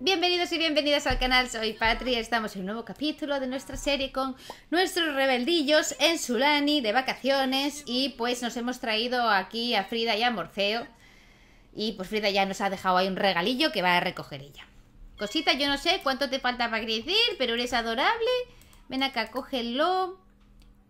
Bienvenidos y bienvenidas al canal, soy Patria, estamos en un nuevo capítulo de nuestra serie con nuestros rebeldillos en Sulani de vacaciones y pues nos hemos traído aquí a Frida y a Morfeo y pues Frida ya nos ha dejado ahí un regalillo que va a recoger ella. Cosita, yo no sé cuánto te falta para crecer, pero eres adorable, ven acá, cógelo,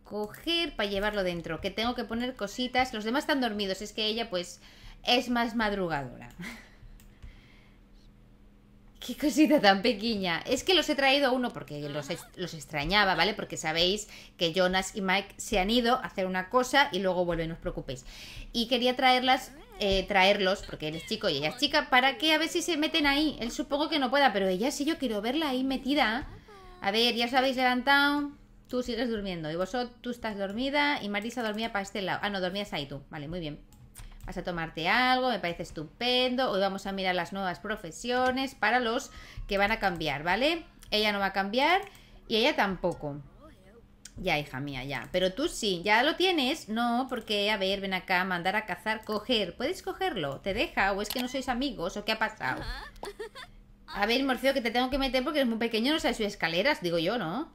coger para llevarlo dentro, que tengo que poner cositas. Los demás están dormidos, es que ella pues es más madrugadora. Qué cosita tan pequeña. Es que los he traído uno porque los, extrañaba, ¿vale? Porque sabéis que Jonas y Mike se han ido a hacer una cosa y luego vuelven, no os preocupéis. Y quería traerlas, eh, traerlos, porque él es chico y ella es chica, para que a ver si se meten ahí. Él supongo que no pueda, pero ella sí yo quiero verla ahí metida. A ver, ya os habéis levantado. Tú sigues durmiendo. Y vosotros, tú estás dormida y Marisa dormía para este lado. Ah, no, dormías ahí tú. Vale, muy bien. Vas a tomarte algo, me parece estupendo. Hoy vamos a mirar las nuevas profesiones para los que van a cambiar, ¿vale? Ella no va a cambiar y ella tampoco. Ya, hija mía, ya. Pero tú sí, ¿ya lo tienes? No, porque, a ver, ven acá, mandar a cazar, coger. ¿Puedes cogerlo? ¿Te deja? ¿O es que no sois amigos? ¿O qué ha pasado? A ver, Morfeo, que te tengo que meter porque es muy pequeño, no sabes sus escaleras, digo yo, ¿no?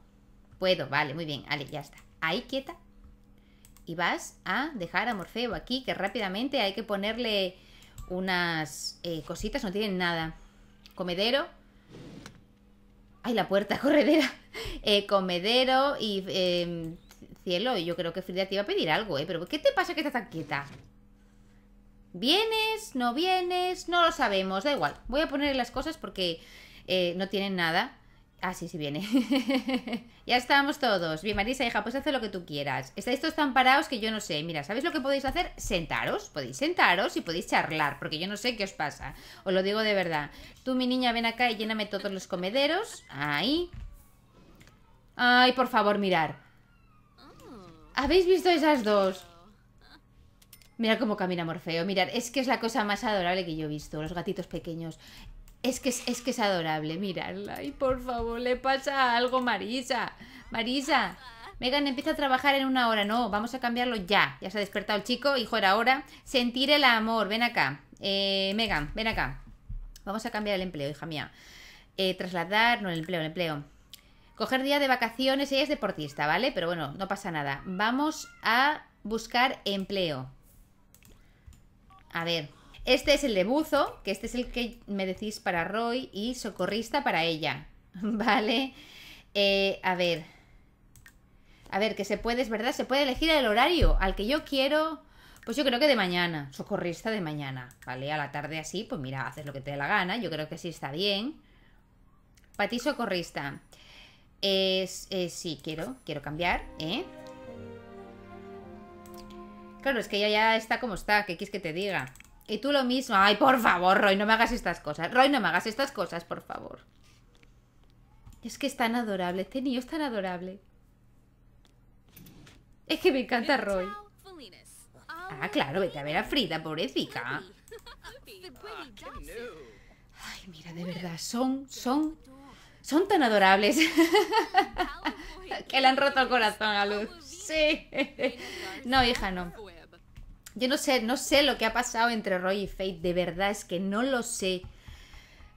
Puedo, vale, muy bien. Vale, ya está. Ahí quieta. Y vas a dejar a Morfeo aquí, que rápidamente hay que ponerle unas eh, cositas, no tienen nada. Comedero. Ay, la puerta, corredera. Eh, comedero y... Em, cielo cielo, yo creo que Frida te iba a pedir algo, ¿eh? Pero ¿qué te pasa que estás tan quieta? ¿Vienes? ¿No vienes? No lo sabemos, da igual. Voy a ponerle las cosas porque eh, no tienen nada. Ah, sí, sí viene. ya estamos todos. Bien, Marisa, hija, pues haz lo que tú quieras. Estáis todos tan parados que yo no sé. Mira, ¿sabéis lo que podéis hacer? Sentaros. Podéis sentaros y podéis charlar, porque yo no sé qué os pasa. Os lo digo de verdad. Tú, mi niña, ven acá y lléname todos los comederos. Ahí. Ay, por favor, mirar. ¿Habéis visto esas dos? Mira cómo camina Morfeo. Mirad, es que es la cosa más adorable que yo he visto. Los gatitos pequeños. Es que es, que es adorable, mirarla. Y por favor, le pasa algo, Marisa. Marisa, Megan empieza a trabajar en una hora. No, vamos a cambiarlo ya. Ya se ha despertado el chico, hijo, era hora. Sentir el amor, ven acá. Eh, Megan, ven acá. Vamos a cambiar el empleo, hija mía. Eh, trasladar, no el empleo, el empleo. Coger día de vacaciones, ella es deportista, ¿vale? Pero bueno, no pasa nada. Vamos a buscar empleo. A ver, este es el de buzo, que este es el que me decís para Roy y socorrista para ella. Vale. Eh, a ver. A ver, que se puede, es verdad, se puede elegir el horario al que yo quiero. Pues yo creo que de mañana, socorrista de mañana, ¿vale? A la tarde así, pues mira, haces lo que te dé la gana, yo creo que sí está bien. Para socorrista. Eh, sí, quiero, quiero cambiar, ¿eh? Claro, es que ella ya está como está, ¿qué quieres que te diga? Y tú lo mismo. Ay, por favor, Roy, no me hagas estas cosas. Roy, no me hagas estas cosas, por favor. Es que es tan adorable. Este niño es tan adorable. Es que me encanta Roy. Ah, claro, vete a ver a Frida, pobrecita. Ah, Ay, mira, de verdad, son, son, son tan adorables. que le han roto el corazón a Luz. Sí. No, hija, no. Yo no sé, no sé lo que ha pasado entre Roy y Faith. de verdad, es que no lo sé.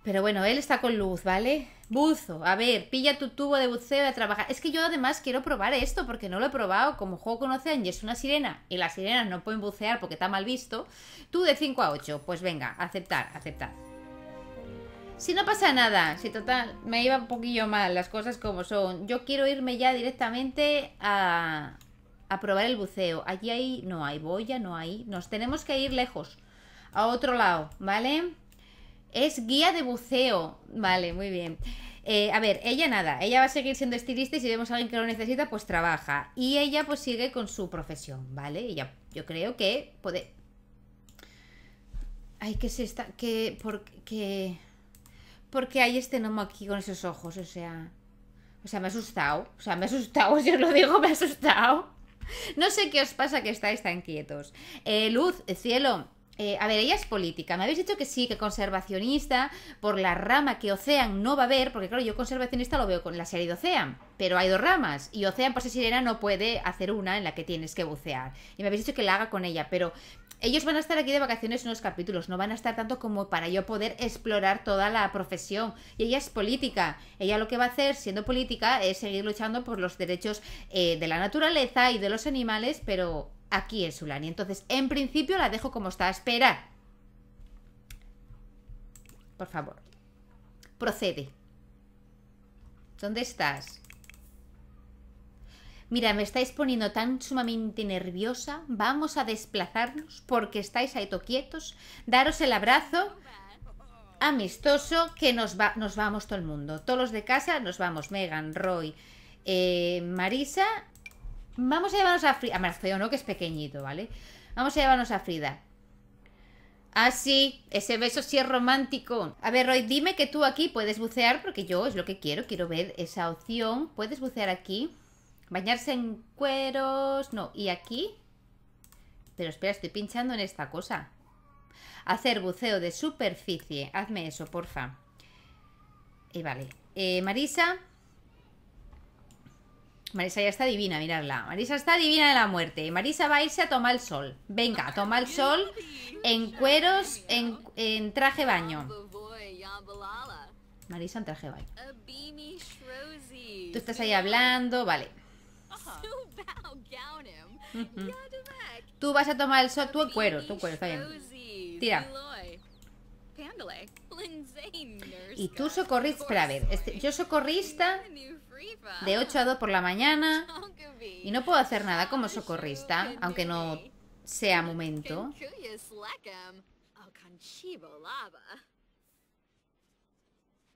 Pero bueno, él está con luz, ¿vale? Buzo, a ver, pilla tu tubo de buceo de a trabajar. Es que yo además quiero probar esto porque no lo he probado. Como juego conocen, y es una sirena y las sirenas no pueden bucear porque está mal visto. Tú de 5 a 8, pues venga, aceptar, aceptar. Si no pasa nada, si total, me iba un poquillo mal las cosas como son. Yo quiero irme ya directamente a, a probar el buceo. Allí hay, no hay boya, no hay. Nos tenemos que ir lejos, a otro lado, ¿vale? Es guía de buceo. Vale, muy bien. Eh, a ver, ella nada, ella va a seguir siendo estilista y si vemos a alguien que lo necesita, pues trabaja. Y ella pues sigue con su profesión, ¿vale? Ella, yo creo que puede... Ay, que se está... que... porque... porque hay este gnomo aquí con esos ojos, o sea... O sea, me ha asustado, o sea, me ha asustado, si os lo digo, me ha asustado no sé qué os pasa que estáis tan quietos. Eh, luz, cielo, eh, a ver, ella es política. Me habéis dicho que sí, que conservacionista, por la rama que Ocean no va a ver, porque claro, yo conservacionista lo veo con la serie de Ocean, pero hay dos ramas, y Ocean por ser sirena no puede hacer una en la que tienes que bucear. Y me habéis dicho que la haga con ella, pero ellos van a estar aquí de vacaciones unos capítulos, no van a estar tanto como para yo poder explorar toda la profesión. Y ella es política. Ella lo que va a hacer, siendo política, es seguir luchando por los derechos eh, de la naturaleza y de los animales, pero aquí en Sulani. Entonces, en principio la dejo como está. Espera. Por favor. Procede. ¿Dónde estás? Mira, me estáis poniendo tan sumamente nerviosa. Vamos a desplazarnos porque estáis ahí toquietos. Daros el abrazo amistoso que nos, va, nos vamos todo el mundo. Todos los de casa nos vamos. Megan, Roy, eh, Marisa Vamos a llevarnos a Frida. A feo ¿no? Que es pequeñito, ¿vale? Vamos a llevarnos a Frida. Ah, sí, ese beso sí es romántico. A ver, Roy, dime que tú aquí puedes bucear, porque yo es lo que quiero, quiero ver esa opción. Puedes bucear aquí. Bañarse en cueros. No, y aquí. Pero espera, estoy pinchando en esta cosa. Hacer buceo de superficie. Hazme eso, porfa. Y eh, vale. Eh, Marisa, Marisa ya está divina, mirarla. Marisa está divina de la muerte. Marisa va a irse a tomar el sol. Venga, toma el sol en cueros, en, traje baño. Marisa en traje baño. Tú estás ahí hablando, vale. Tú vas a tomar el sol, tú en cuero, tú en cuero, está bien. Tira. Y tú socorrista, espera, a ver, este, yo socorrista de 8 a 2 por la mañana oh, y no puedo hacer nada como socorrista, aunque no sea momento. Um,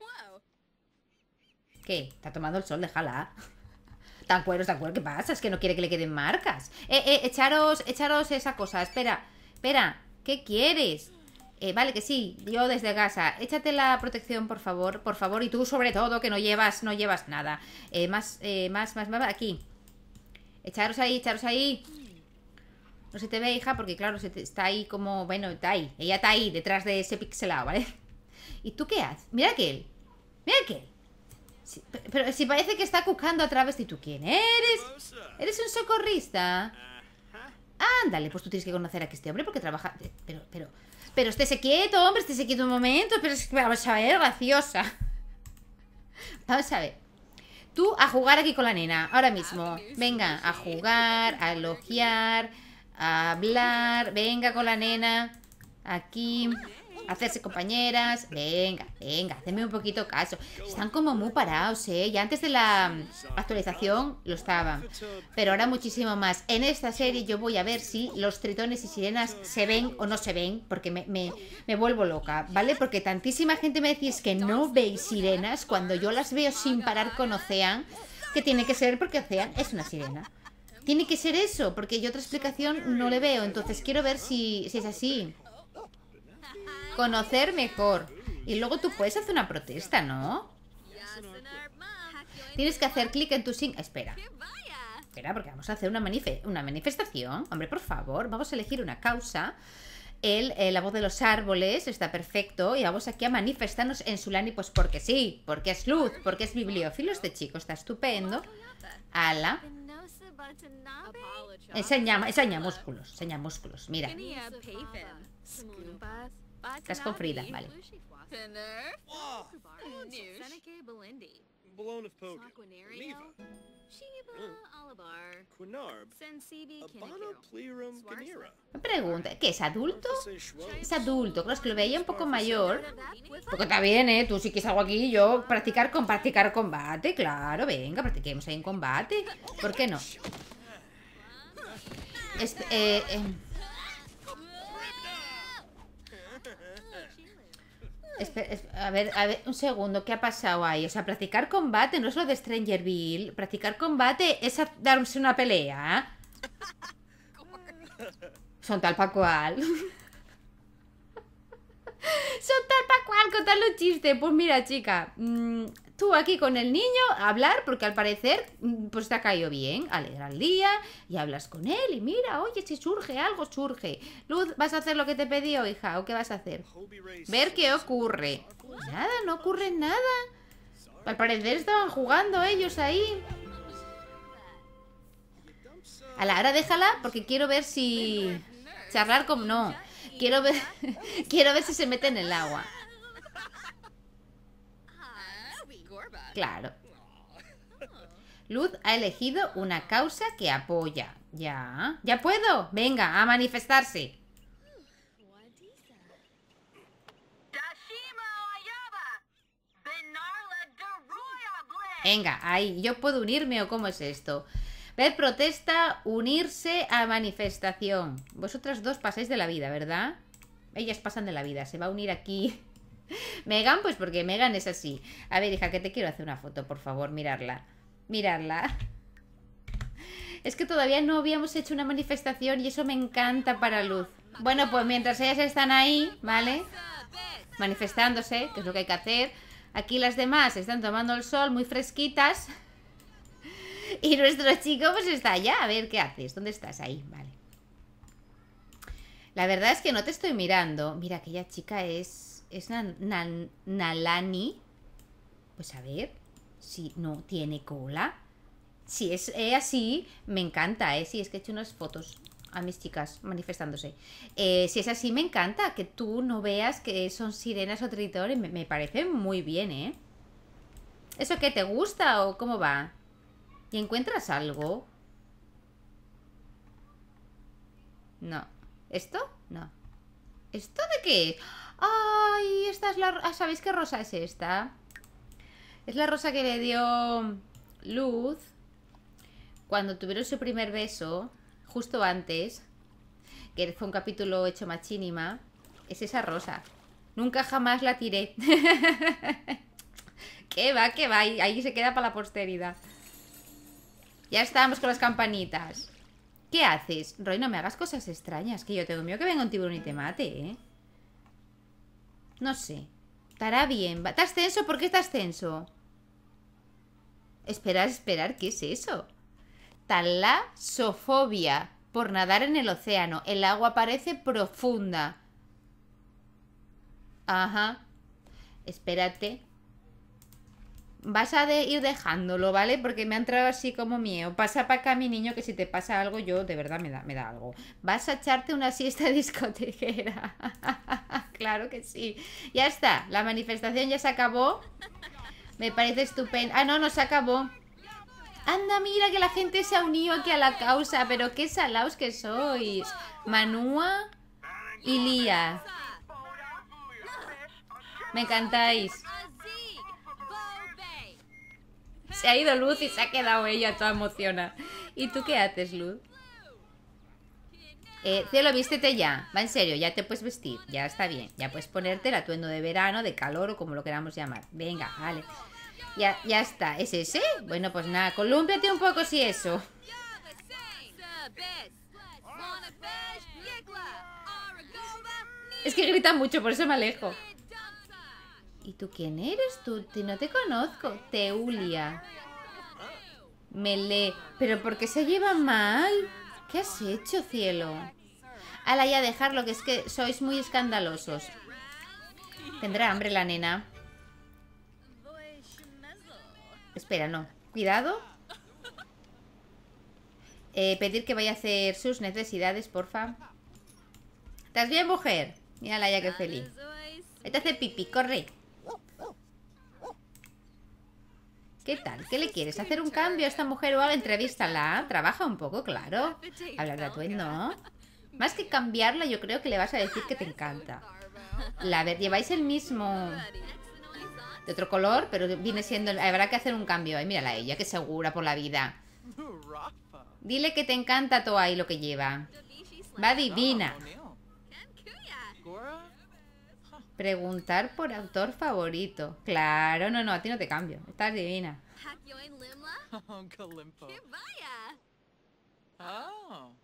oh, ¿Qué? ¿Está tomando el sol? Déjala. Tan cuero, tan cuero, ¿qué pasa? Es que no quiere que le queden marcas. Eh, eh, echaros, echaros esa cosa. Espera, espera. ¿Qué quieres? Eh, vale, que sí, yo desde casa. Échate la protección, por favor, por favor. Y tú, sobre todo, que no llevas, no llevas nada. Eh, más, eh, más, más, más, aquí. Echaros ahí, echaros ahí. No se te ve, hija, porque claro, se está ahí como... Bueno, está ahí. Ella está ahí, detrás de ese pixelado, ¿vale? ¿Y tú qué haces? Mira aquel. Mira aquel. pero si parece que está cucando a través de tú. ¿Quién eres? ¿Eres un socorrista? Ándale, pues tú tienes que conocer a este hombre porque trabaja... Pero, pero... Pero estése quieto, hombre, estése quieto un momento. Pero es que vamos a ver, graciosa. Vamos a ver. Tú a jugar aquí con la nena, ahora mismo. Venga, a jugar, a elogiar, a hablar. Venga con la nena. Aquí hacerse compañeras. Venga, venga, hacedme un poquito caso. Están como muy parados, ¿eh? Ya antes de la mm, actualización lo estaban. Pero ahora muchísimo más. En esta serie yo voy a ver si los tritones y sirenas se ven o no se ven, porque me, vuelvo loca, ¿vale? Porque tantísima gente me decís que no veis sirenas cuando yo las veo sin parar con Ocean, que tiene que ser porque Ocean es una sirena. Tiene que ser eso, porque yo otra explicación no le veo. Entonces quiero ver si, si es así conocer mejor. Y luego tú puedes hacer una protesta, ¿no? Tienes que hacer clic en tu sin... Espera. Espera, porque vamos a hacer una, manife una manifestación. Hombre, por favor, vamos a elegir una causa. El, eh, la voz de los árboles está perfecto y vamos aquí a manifestarnos en Sulani, pues porque sí, porque es luz, porque es bibliófilo este chico, está estupendo. Ala. Enseña, enseña músculos, enseña músculos, mira. Estás Frida, vale. Mm. Pregunta, ¿qué es adulto? Es adulto, Creo que lo veía un poco mayor. Porque está bien, ¿eh? Tú sí quieres algo aquí yo. Practicar con practicar combate, claro, venga, practiquemos ahí en combate. ¿Por qué no? Este, eh. eh a, ver, a ver, un segundo, ¿qué ha pasado ahí? O sea, practicar combate no es lo de Stranger Bill. Practicar combate es darse una pelea. Son tal pa' cual. Son tal al contar los chistes. Pues mira, chica, mm, tú aquí con el niño hablar, porque al parecer mm, pues te ha caído bien, alegra el día y hablas con él y mira, oye, si surge algo, surge. Luz, ¿vas a hacer lo que te pedí o oh, hija? ¿O qué vas a hacer? Ver qué ocurre. Nada, no ocurre nada. Al parecer estaban jugando ellos ahí. A la hora déjala porque quiero ver si... Charlar como no. Quiero ver, quiero ver si se mete en el agua. Claro. Luz ha elegido una causa que apoya. Ya. ¿Ya puedo? Venga, a manifestarse. Venga, ahí. ¿Yo puedo unirme o cómo es esto? Ver protesta, unirse a manifestación. Vosotras dos pasáis de la vida, ¿verdad? Ellas pasan de la vida. Se va a unir aquí Megan, pues porque Megan es así. A ver, hija, que te quiero hacer una foto, por favor, mirarla. Mirarla. Es que todavía no habíamos hecho una manifestación y eso me encanta para Luz. Bueno, pues mientras ellas están ahí, ¿vale? Manifestándose, que es lo que hay que hacer. Aquí las demás están tomando el sol muy fresquitas. Y nuestro chico pues está allá. A ver, ¿qué haces? ¿Dónde estás? Ahí, vale. La verdad es que no te estoy mirando. Mira, aquella chica es es Nalani. Pues a ver si no tiene cola. Si es eh, así, me encanta, ¿eh? Si es que he hecho unas fotos a mis chicas manifestándose. Eh, si es así, me encanta que tú no veas que son sirenas o tritores. Me, parece muy bien, ¿eh? ¿Eso qué te gusta o cómo va? ¿Y encuentras algo? No. ¿Esto? No. ¿Esto de qué? ¡Ay! Esta es la... Ah, ¿Sabéis qué rosa es esta? Es la rosa que le dio Luz cuando tuvieron su primer beso, justo antes, que fue un capítulo hecho machínima. Es esa rosa. Nunca jamás la tiré. Qué va, qué va. Ahí se queda para la posteridad. Ya estamos con las campanitas. ¿Qué haces? Roy, no me hagas cosas extrañas, que yo tengo miedo que venga un tiburón y te mate, ¿eh? No sé. Estará bien. ¿Estás tenso? ¿Por qué estás ascenso? Esperar, esperar, ¿qué es eso? Talasofobia. Por nadar en el océano. El agua parece profunda. Ajá. Espérate vas a de ir dejándolo, ¿vale? Porque me ha entrado así como mío Pasa para acá, mi niño, que si te pasa algo, yo de verdad me da, me da algo. Vas a echarte una siesta discotequera. claro que sí. Ya está, la manifestación ya se acabó. Me parece estupendo. Ah, no, no se acabó. Anda, mira que la gente se ha unido aquí a la causa. Pero qué salaos que sois. Manúa y Lía. Me encantáis se ha ido Luz y se ha quedado ella toda emocionada. ¿Y tú qué haces, Luz? Eh, cielo, vístete ya. Va en serio, ya te puedes vestir. Ya está bien. Ya puedes ponerte el atuendo de verano, de calor o como lo queramos llamar. Venga, vale. Ya, ya está. ¿Es ese? Bueno, pues nada, colúmpiate un poco si eso. Es que grita mucho, por eso me alejo. ¿Y tú quién eres, Te No te conozco. Teulia. lee. ¿Pero por qué se lleva mal? ¿Qué has hecho, cielo? Ala, ya dejarlo, que es que sois muy escandalosos. Tendrá hambre la nena. Espera, no. Cuidado. Eh, pedir que vaya a hacer sus necesidades, porfa. ¿Estás bien, mujer? Mira, ya que feliz. Ahí te hace pipí, corre. ¿Qué tal? ¿Qué le quieres? ¿Hacer un cambio a esta mujer o entrevista la? trabaja un poco, claro. Hablar atuendo. Más que cambiarla, yo creo que le vas a decir que te encanta. La ver, lleváis el mismo de otro color, pero viene siendo. Habrá que hacer un cambio. mírala a ella, que segura por la vida. Dile que te encanta Todo ahí lo que lleva. Va divina. Preguntar por autor favorito. Claro, no, no, a ti no te cambio. Estás divina. Oh, oh,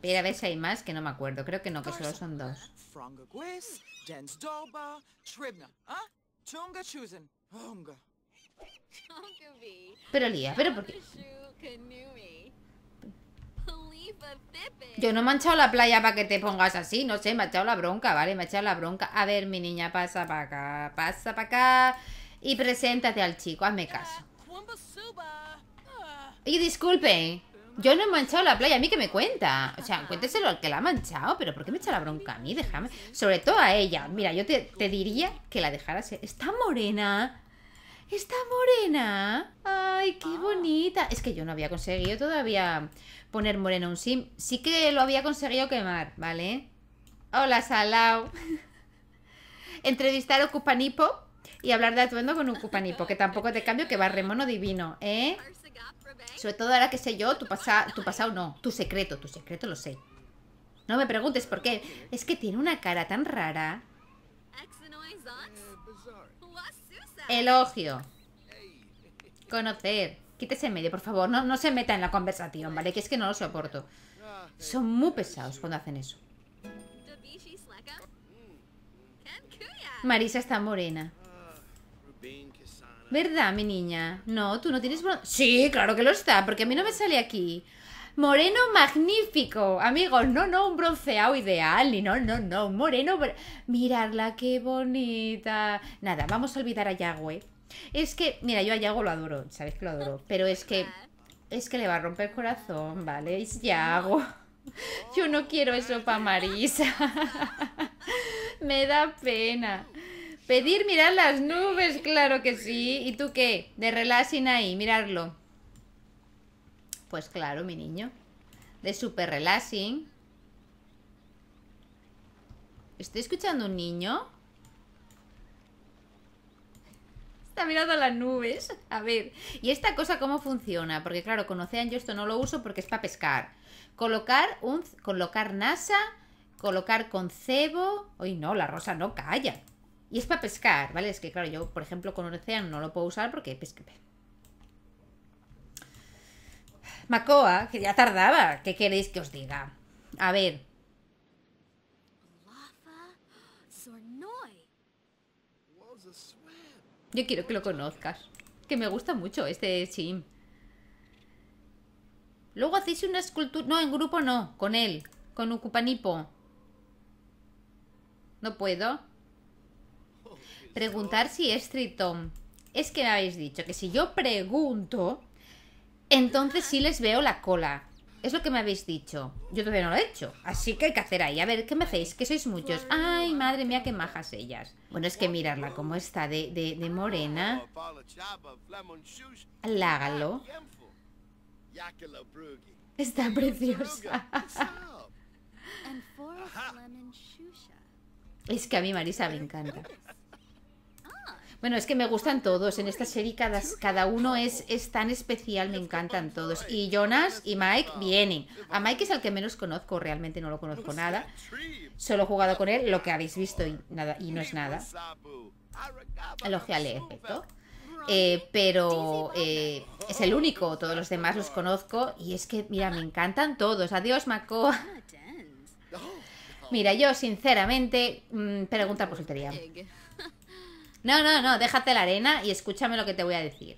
pero a veces hay más que no me acuerdo. Creo que no, que solo son dos. ¿ah? Pero Lía, pero ¿por qué? Yo no he manchado la playa para que te pongas así, no sé, he ha la bronca, ¿vale? Me ha echado la bronca. A ver, mi niña, pasa para acá, pasa para acá y preséntate al chico, hazme caso. Y disculpe, yo no he manchado la playa, ¿a mí que me cuenta? O sea, cuénteselo al que la ha manchado, pero ¿por qué me echa la bronca a mí? Déjame. Sobre todo a ella. Mira, yo te, te diría que la dejaras. Está morena. Está morena. Ay, qué ah. bonita. Es que yo no había conseguido todavía poner moreno un sim. Sí que lo había conseguido quemar, ¿vale? Hola, Salao. Entrevistar a cupanipo y hablar de atuendo con un cupanipo que tampoco te cambio que va remono divino, ¿eh? Sobre todo ahora que sé yo, tu, pasa, tu pasado no, tu secreto, tu secreto lo sé. No me preguntes por qué. Es que tiene una cara tan rara. Elogio. Conocer quítese en medio, por favor. No, no se meta en la conversación, ¿vale? Que es que no lo soporto. Son muy pesados cuando hacen eso. Marisa está morena. ¿Verdad, mi niña? No, tú no tienes... Sí, claro que lo está, porque a mí no me sale aquí. Moreno magnífico, amigos. No, no, un bronceado ideal. Ni no, no, no. Moreno. Mirarla, qué bonita. Nada, vamos a olvidar a Yahweh. Es que, mira, yo a Yago lo adoro, sabes que lo adoro, pero es que es que le va a romper el corazón, ¿vale? Yago. Yo no quiero eso para Marisa. Me da pena. Pedir mirar las nubes, claro que sí. ¿Y tú qué? De relaxing ahí, mirarlo. Pues claro, mi niño. De super relaxing. ¿Estoy escuchando un niño? Está mirando las nubes. A ver, ¿y esta cosa cómo funciona? Porque claro, con Ocean yo esto no lo uso porque es para pescar. Colocar un colocar NASA, colocar con cebo. Uy, no, la rosa no calla. Y es para pescar, ¿vale? Es que claro, yo por ejemplo con Ocean no lo puedo usar porque pesca. Macoa, que ya tardaba. ¿Qué queréis que os diga? A ver, Yo quiero que lo conozcas. Que me gusta mucho este sim. Luego hacéis una escultura... No, en grupo no. Con él. Con Ucupanipo. No puedo. Preguntar si es Triton. Es que me habéis dicho que si yo pregunto, entonces sí les veo la cola. Es lo que me habéis dicho. Yo todavía no lo he hecho. Así que hay que hacer ahí. A ver, ¿qué me hacéis? Que sois muchos. Ay, madre mía, qué majas ellas. Bueno, es que mirarla como está de, de morena. Lágalo. Está preciosa. Es que a mí Marisa me encanta. Bueno, es que me gustan todos. En esta serie cada, uno es, es tan especial, me encantan todos. Y Jonas y Mike vienen. A Mike es el que menos conozco, realmente no lo conozco nada. Solo he jugado con él, lo que habéis visto y, nada, y no es nada. Elogiale, efecto. Eh, pero eh, es el único, todos los demás los conozco y es que, mira, me encantan todos. Adiós, Mako. Mira, yo sinceramente, mm, pregunta por soltería. No, no, no, déjate la arena y escúchame lo que te voy a decir.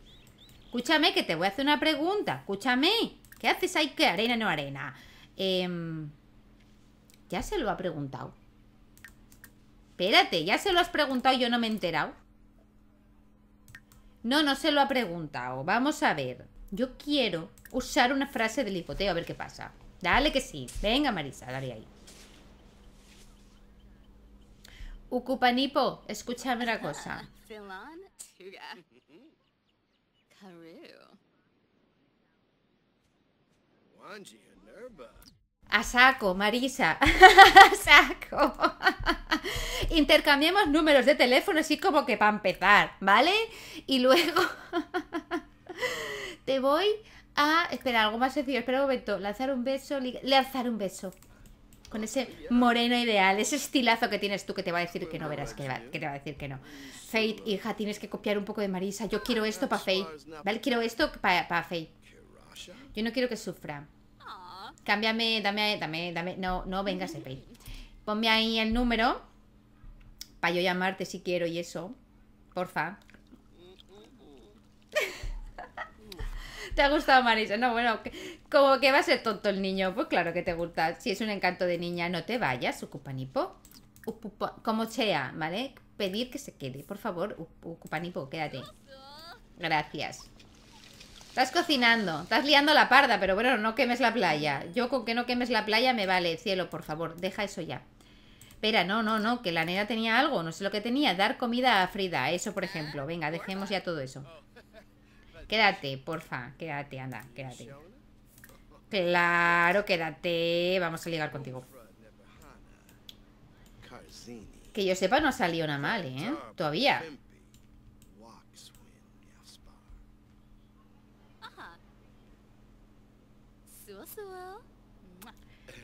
Escúchame que te voy a hacer una pregunta. Escúchame. ¿Qué haces ahí que arena no arena? Em, ya se lo ha preguntado. Espérate, ya se lo has preguntado y yo no me he enterado. No, no se lo ha preguntado. Vamos a ver. Yo quiero usar una frase del hipoteo a ver qué pasa. Dale que sí. Venga, Marisa, dale ahí. Ucupanipo, escúchame una cosa. A saco, Marisa. A saco. Intercambiemos números de teléfono así como que para empezar, ¿vale? Y luego te voy a... Espera, algo más sencillo. Espera un momento. Lanzar un beso. Lanzar un beso con ese moreno ideal, ese estilazo que tienes tú que te va a decir que no, verás que, te va a decir que no. Fate, hija, tienes que copiar un poco de Marisa. Yo quiero esto para Fate, ¿vale? Quiero esto para pa Yo no quiero que sufra. Cámbiame, dame, dame, dame. No, no vengas Fate. Ponme ahí el número para yo llamarte si quiero y eso. Porfa. ¿Te ha gustado Marisa? No, bueno, como que va a ser tonto el niño. Pues claro que te gusta. Si es un encanto de niña, no te vayas, Ucupanipo. como sea, ¿vale? Pedir que se quede, por favor. Ucupanipo, quédate. Gracias. Estás cocinando, estás liando la parda, pero bueno, no quemes la playa. Yo con que no quemes la playa me vale, cielo, por favor, deja eso ya. Espera, no, no, no, que la nena tenía algo, no sé lo que tenía, dar comida a Frida, eso por ejemplo. Venga, dejemos ya todo eso. Quédate, porfa. Quédate, anda, quédate. Claro, quédate. Vamos a ligar contigo. Que yo sepa, no ha salido nada mal, ¿eh? Todavía.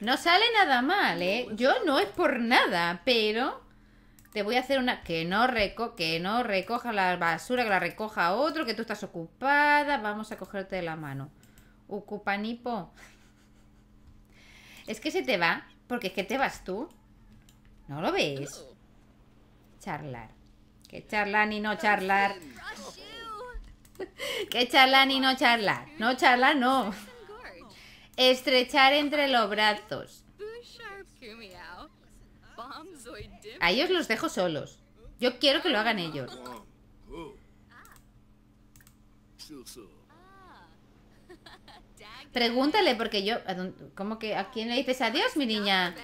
No sale nada mal, ¿eh? Yo no es por nada, pero te voy a hacer una que no reco, que no recoja la basura, que la recoja otro, que tú estás ocupada, vamos a cogerte de la mano. ocupanipo Es que se te va, porque es que te vas tú. ¿No lo ves? Charlar. Que charlar y no charlar. que charlar y no charlar. No charlar, no. Estrechar entre los brazos. A ellos los dejo solos. Yo quiero que lo hagan ellos. Pregúntale porque yo... ¿Cómo que a quién le dices adiós, mi niña?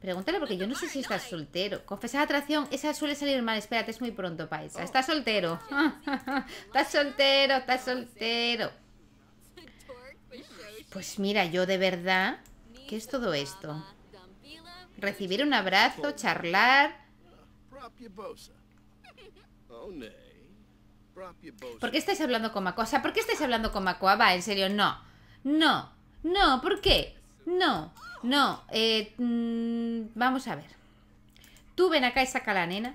Pregúntale porque yo no sé si estás soltero. Confesar atracción, esa suele salir mal. Espérate, es muy pronto, Paisa. Estás soltero. estás soltero, estás soltero. Pues mira, yo de verdad... ¿Qué es todo esto? recibir un abrazo, charlar. Oh, ¿Por qué estáis hablando con Macoa? O sea, ¿por qué estáis hablando con Macoa? Va, en serio, no. No, no, ¿por qué? No, no. Eh, mm, vamos a ver. Tú ven acá y saca la nena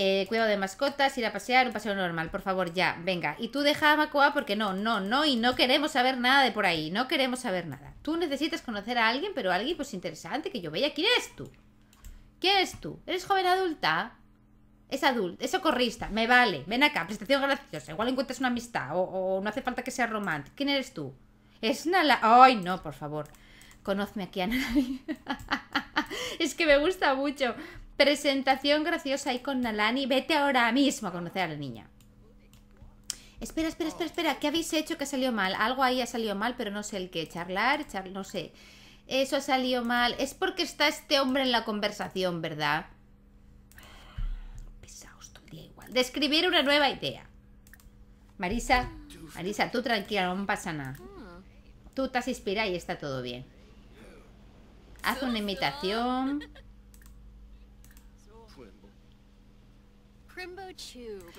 eh, cuidado de mascotas, ir a pasear, un paseo normal, por favor, ya, venga. Y tú deja a Macoa porque no, no, no, y no queremos saber nada de por ahí, no queremos saber nada. Tú necesitas conocer a alguien, pero alguien pues interesante que yo vea. ¿Quién eres tú? ¿Quién eres tú? ¿Eres joven adulta? Es adulta, es socorrista, me vale. Ven acá, prestación graciosa. Igual encuentras una amistad o, no hace falta que sea romántico. ¿Quién eres tú? Es Nala. ¡Ay, no, por favor! Conozme aquí a nadie es que me gusta mucho. Presentación graciosa ahí con Nalani. Vete ahora mismo a conocer a la niña. Espera, espera, espera, espera. ¿Qué habéis hecho que salió mal? Algo ahí ha salido mal, pero no sé el qué. Charlar, charlar, no sé. Eso ha salido mal. Es porque está este hombre en la conversación, ¿verdad? Pesaos todo día igual. Describir una nueva idea. Marisa, Marisa, tú tranquila, no pasa nada. Tú te has y está todo bien. Haz una imitación.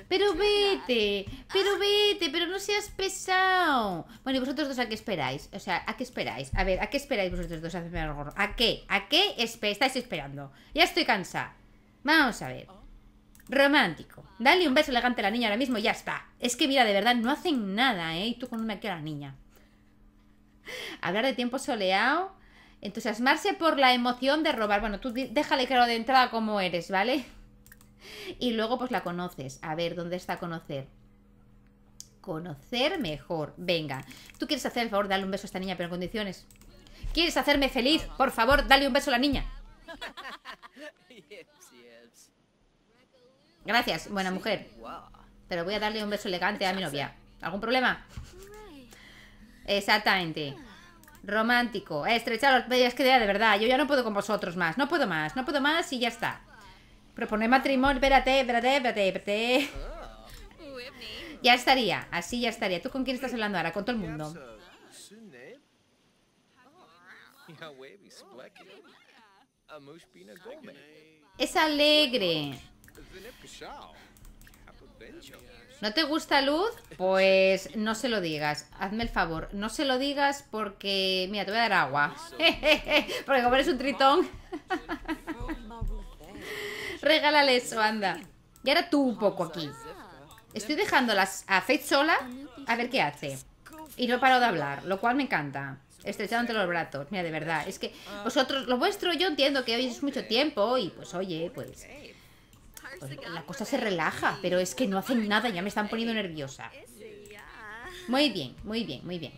Pero vete, pero vete, pero no seas pesado. Bueno, ¿y vosotros dos a qué esperáis? O sea, ¿a qué esperáis? A ver, ¿a qué esperáis vosotros dos? ¿A qué? ¿A qué estáis esperando? Ya estoy cansada. Vamos a ver. Romántico. Dale un beso elegante a la niña ahora mismo y ya está. Es que mira, de verdad, no hacen nada, ¿eh? Y tú con una que a la niña. Hablar de tiempo soleado. Entusiasmarse por la emoción de robar. Bueno, tú déjale claro de entrada como eres, ¿vale? y luego pues la conoces. A ver, ¿dónde está conocer? Conocer mejor. Venga, ¿tú quieres hacer el favor de darle un beso a esta niña pero en condiciones? ¿Quieres hacerme feliz? Por favor, dale un beso a la niña. Gracias, buena mujer. Pero voy a darle un beso elegante a mi novia. ¿Algún problema? Exactamente. Romántico. Eh, estrechar los... Es que de verdad, yo ya no puedo con vosotros más. No puedo más, no puedo más y ya está. Proponer matrimonio. Espérate, espérate, espérate, espérate. Oh. Ya estaría, así ya estaría. ¿Tú con quién estás hablando ahora? Con todo el mundo. Es alegre. ¿No te gusta Luz? Pues no se lo digas. Hazme el favor. No se lo digas porque... Mira, te voy a dar agua. porque como eres un tritón... Regálale eso, anda. Y ahora tú un poco aquí. Estoy dejando a Faith sola a ver qué hace. Y no paro de hablar, lo cual me encanta. Estrechado entre los brazos. Mira, de verdad, es que vosotros, lo vuestro, yo entiendo que habéis es mucho tiempo y pues oye, pues... pues la cosa se relaja, pero es que no hacen nada, ya me están poniendo nerviosa. Muy bien, muy bien, muy bien.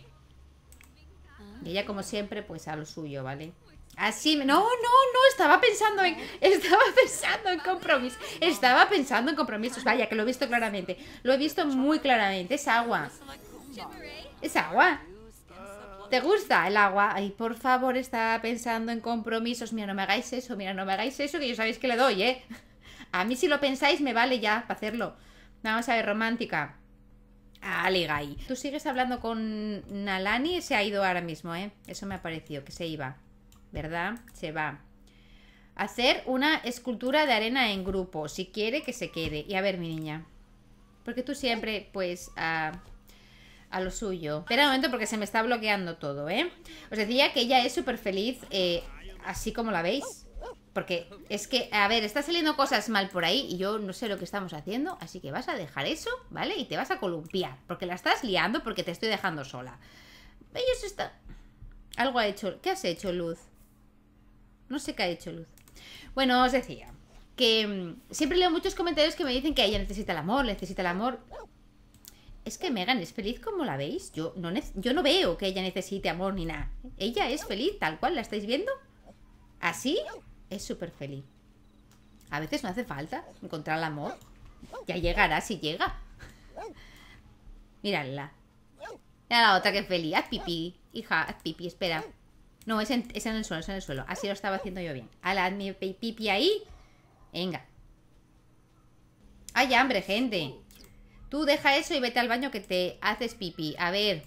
Y ella como siempre, pues a lo suyo, ¿vale? Así, no, no, no, estaba pensando en, estaba pensando en compromisos estaba pensando en compromisos, vaya, que lo he visto claramente, lo he visto muy claramente, es agua, pues es agua, ah. ¿te gusta el agua? Ay, por favor, estaba pensando en compromisos, mira, no me hagáis eso, mira, no me hagáis eso, que yo sabéis que le doy, ¿eh? A mí si lo pensáis me vale ya para hacerlo, vamos a ver, romántica, aligai. tú sigues hablando con Nalani, se ha ido ahora mismo, ¿eh? Eso me ha parecido, que se iba. ¿verdad? Se va. Hacer una escultura de arena en grupo, si quiere que se quede. Y a ver, mi niña, porque tú siempre, pues, a, a lo suyo. Espera un momento porque se me está bloqueando todo, ¿eh? Os decía que ella es súper feliz, eh, así como la veis. Porque es que, a ver, está saliendo cosas mal por ahí y yo no sé lo que estamos haciendo, así que vas a dejar eso, ¿vale? Y te vas a columpiar, porque la estás liando porque te estoy dejando sola. Ellos está Algo ha hecho... ¿Qué has hecho, Luz? No sé qué ha hecho Luz. Bueno, os decía que mm, siempre leo muchos comentarios que me dicen que ella necesita el amor, necesita el amor. Es que Megan es feliz como la veis. Yo no, yo no veo que ella necesite amor ni nada. Ella es feliz tal cual, ¿la estáis viendo? Así es súper feliz. A veces no hace falta encontrar el amor. Ya llegará si llega. Miradla. Mira la otra que es feliz. Haz pipí. Hija, haz pipí, espera. No, es en, el suelo, es en el suelo. Así lo estaba haciendo yo bien. la mi pipi ahí. Venga. Hay hambre, gente. Tú deja eso y vete al baño que te haces pipi. A ver.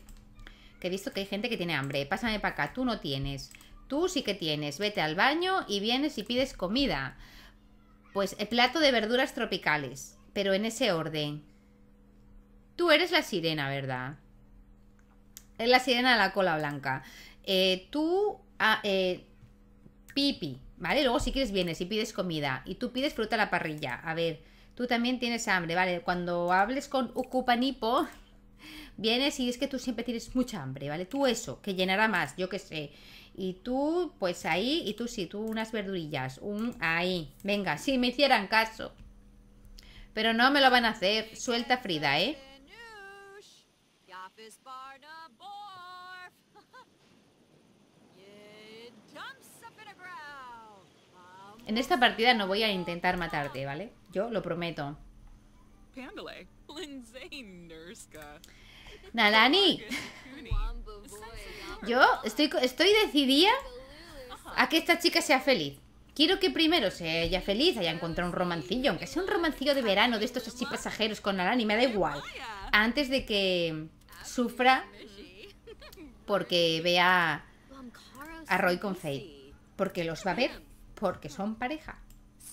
Que he visto que hay gente que tiene hambre. Pásame para acá. Tú no tienes. Tú sí que tienes. Vete al baño y vienes y pides comida. Pues el eh, plato de verduras tropicales. Pero en ese orden. Tú eres la sirena, ¿verdad? Es la sirena de la cola blanca. Eh, tú, ah, eh, pipi, ¿vale? Luego si quieres vienes y pides comida y tú pides fruta a la parrilla. A ver, tú también tienes hambre, ¿vale? Cuando hables con Ukupanipo, vienes y es que tú siempre tienes mucha hambre, ¿vale? Tú eso, que llenará más, yo qué sé. Y tú, pues ahí, y tú sí, tú unas verdurillas, un ahí. Venga, si me hicieran caso. Pero no me lo van a hacer. Suelta Frida, ¿eh? En esta partida no voy a intentar matarte, ¿vale? Yo lo prometo. Nalani. Yo estoy, estoy decidida a que esta chica sea feliz. Quiero que primero sea ella feliz, haya encontrado un romancillo, aunque sea un romancillo de verano de estos así pasajeros con Nalani, me da igual. Antes de que sufra porque vea a Roy con Faith. Porque los va a ver porque son pareja.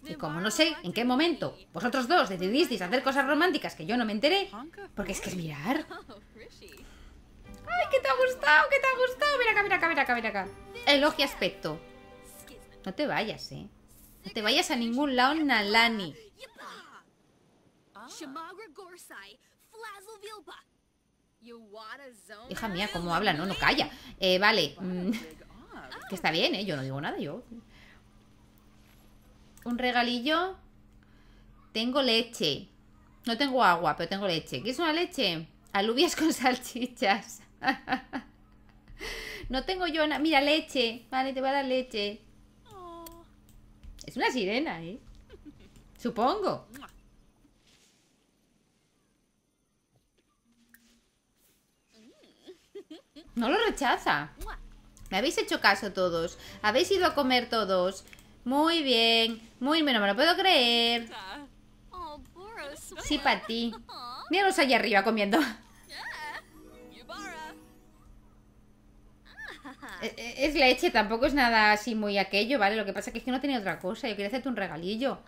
Y como no sé en qué momento vosotros dos decidisteis hacer cosas románticas que yo no me enteré, porque es que es mirar. ¡Ay, qué te ha gustado! ¡Qué te ha gustado! Mira acá, mira acá, mira acá, mira acá. Elogia aspecto. No te vayas, eh. No te vayas a ningún lado, Nalani. Hija mía, cómo habla, no, no calla. Eh, vale. Mm, que está bien, eh. Yo no digo nada, yo un regalillo. Tengo leche. No tengo agua, pero tengo leche. ¿Qué es una leche? Alubias con salchichas. no tengo yo nada. Mira, leche. Vale, te voy a dar leche. Es una sirena, ¿eh? Supongo. No lo rechaza. ¿Me habéis hecho caso todos? ¿Habéis ido a comer todos? Muy bien. Muy bien, no me lo puedo creer. Oh, sí, para ti. Míralos allá arriba comiendo. E, e, es leche, tampoco es nada así muy aquello, ¿vale? Lo que pasa que es que no tenía otra cosa. Yo quería hacerte un regalillo.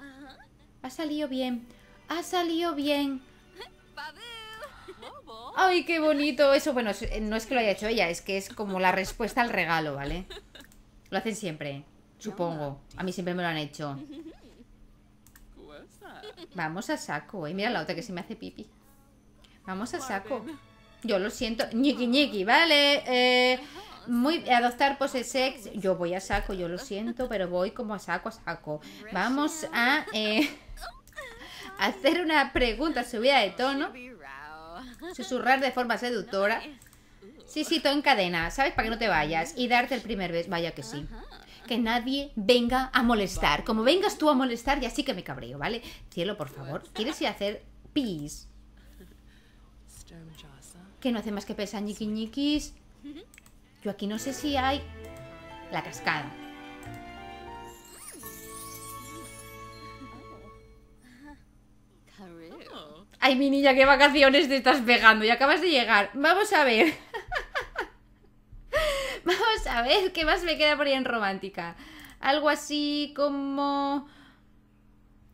Ha salido bien. Ha salido bien. Ay, qué bonito. Eso, bueno, eh, no es que lo haya hecho ella, es que es como la respuesta al regalo, ¿vale? Lo hacen siempre. Supongo. A mí siempre me lo han hecho. Vamos a saco. Y eh. mira la otra que se me hace pipi. Vamos a saco. Yo lo siento. Ñiqui ñiqui, vale. Eh. muy, adoptar pose sex. Yo voy a saco, yo lo siento, pero voy como a saco, a saco. Vamos a eh, hacer una pregunta subida de tono. Susurrar de forma seductora. Sí, sí, todo en cadena, ¿sabes? Para que no te vayas. Y darte el primer beso. Vaya que sí que nadie venga a molestar. Como vengas tú a molestar, ya sí que me cabreo, ¿vale? Cielo, por favor, ¿quieres ir a hacer pis? Que no hace más que pesa, ñiqui Yo aquí no sé si hay la cascada. Ay, mi niña, qué vacaciones te estás pegando y acabas de llegar. Vamos a ver a ver, ¿qué más me queda por ahí en romántica? Algo así como...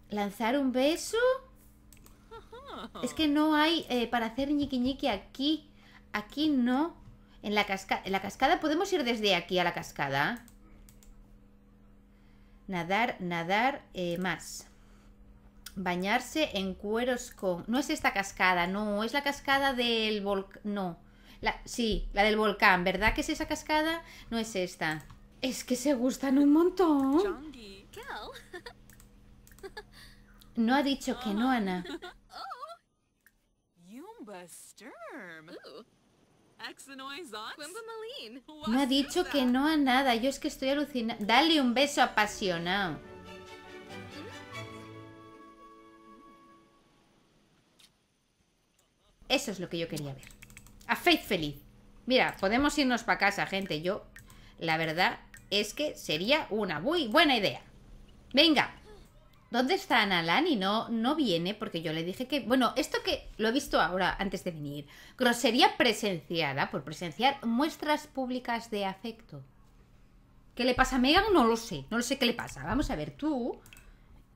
¿Lanzar un beso? Es que no hay eh, para hacer ñiqui ñiqui aquí. Aquí no. En la, cascada en la cascada podemos ir desde aquí a la cascada. Nadar, nadar, eh, más. Bañarse en cueros con... No es esta cascada, no. Es la cascada del volcán... No. La, sí, la del volcán, ¿verdad que es esa cascada? No es esta. Es que se gustan un montón. No ha dicho que no, Ana. No ha dicho que no a nada. Yo es que estoy alucinada. Dale un beso apasionado. Eso es lo que yo quería ver. A Faith feliz. Mira, podemos irnos para casa, gente. Yo, la verdad es que sería una muy buena idea. Venga. ¿Dónde está y No, no viene porque yo le dije que... Bueno, esto que lo he visto ahora antes de venir. Grosería presenciada por presenciar muestras públicas de afecto. ¿Qué le pasa a Megan? No lo sé. No lo sé qué le pasa. Vamos a ver, tú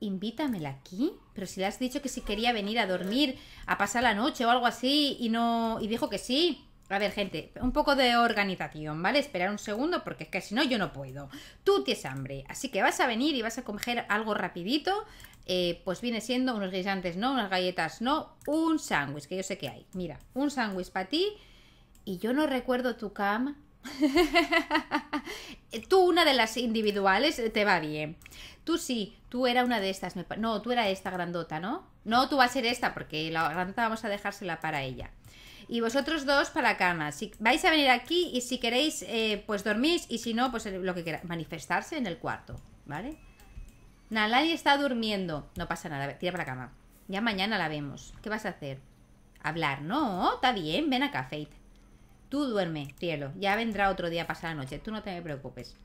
invítamela aquí. Pero si le has dicho que si quería venir a dormir, a pasar la noche o algo así, y no. y dijo que sí. A ver, gente, un poco de organización, ¿vale? Esperar un segundo porque es que si no yo no puedo. Tú tienes hambre, así que vas a venir y vas a comer algo rapidito. Eh, pues viene siendo unos guisantes, no, unas galletas, no, un sándwich, que yo sé que hay. Mira, un sándwich para ti y yo no recuerdo tu cama Tú una de las individuales te va bien. Tú sí, tú era una de estas. No, tú era esta grandota, ¿no? No, tú vas a ser esta, porque la grandota vamos a dejársela para ella. Y vosotros dos para cama. Si vais a venir aquí y si queréis, eh, pues dormís y si no, pues lo que queráis. Manifestarse en el cuarto, ¿vale? Nalani está durmiendo. No pasa nada, tira para la cama. Ya mañana la vemos. ¿Qué vas a hacer? Hablar. No, está bien, ven acá, Faith. Tú duerme, cielo. Ya vendrá otro día pasar la noche. Tú no te preocupes.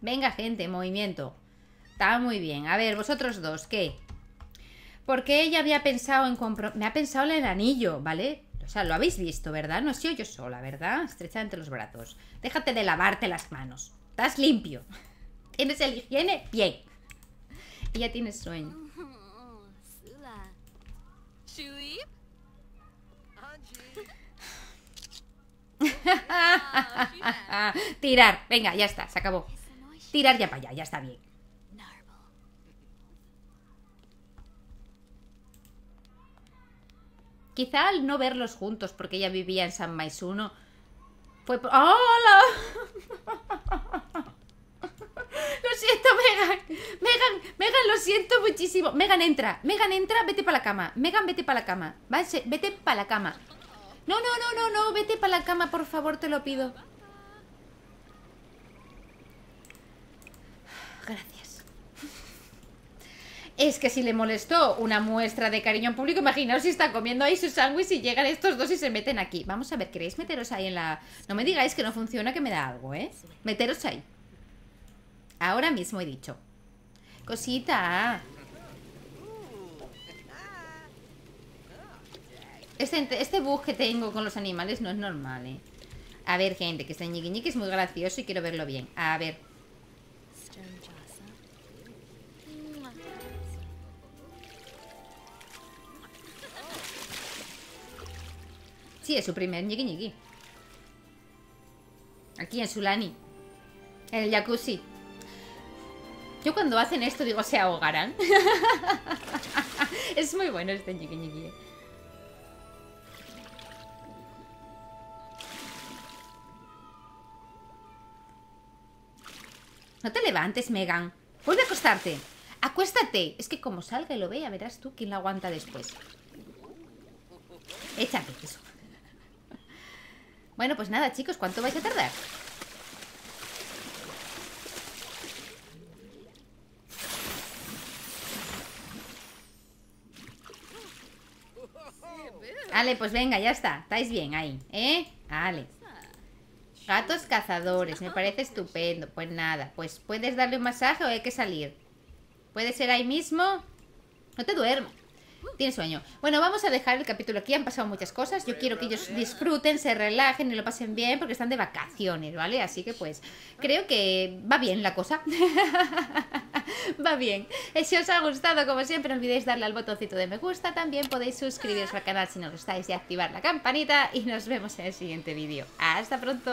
Venga, gente, movimiento. Está muy bien. A ver, vosotros dos, ¿qué? Porque ella había pensado en compro... Me ha pensado en el anillo, ¿vale? O sea, lo habéis visto, ¿verdad? No he sido yo sola, ¿verdad? estrecha entre los brazos. Déjate de lavarte las manos. Estás limpio. Tienes el higiene bien. Y ya tienes sueño. Tirar, venga, ya está, se acabó. Tirar ya para allá, ya está bien. Quizá al no verlos juntos, porque ella vivía en San Maisuno, fue... ¡Hola! Lo siento, Megan. Megan, Megan, lo siento muchísimo. Megan, entra. Megan, entra, vete para la cama. Megan, vete para la cama. vete para la cama. No, no, no, no, no, vete para la cama, por favor, te lo pido. Gracias es que si le molestó una muestra de cariño en público, imaginaos si está comiendo ahí su sándwich y llegan estos dos y se meten aquí. Vamos a ver, ¿queréis meteros ahí en la... No me digáis que no funciona, que me da algo, ¿eh? Meteros ahí. Ahora mismo he dicho. Cosita. Este, este bug que tengo con los animales no es normal, ¿eh? A ver, gente, que este ñiqui, es muy gracioso y quiero verlo bien. A ver... Sí, es su primer ñiqui Aquí en Sulani. En el jacuzzi. Yo cuando hacen esto digo, se ahogarán. es muy bueno este ñiqui eh. No te levantes, Megan. Vuelve a acostarte. Acuéstate. Es que como salga y lo vea, verás tú quién la aguanta después. Échate, eso. Bueno, pues nada, chicos, ¿cuánto vais a tardar? Vale, pues venga, ya está. Estáis bien ahí, ¿eh? Vale. Gatos cazadores, me parece estupendo. Pues nada, pues puedes darle un masaje o hay que salir. Puede ser ahí mismo. No te duermo tiene sueño. Bueno, vamos a dejar el capítulo aquí. Han pasado muchas cosas. Yo quiero que ellos disfruten, se relajen y lo pasen bien porque están de vacaciones, ¿vale? Así que pues creo que va bien la cosa. va bien. Si os ha gustado, como siempre, no olvidéis darle al botoncito de me gusta. También podéis suscribiros al canal si no lo estáis y activar la campanita. Y nos vemos en el siguiente vídeo. ¡Hasta pronto!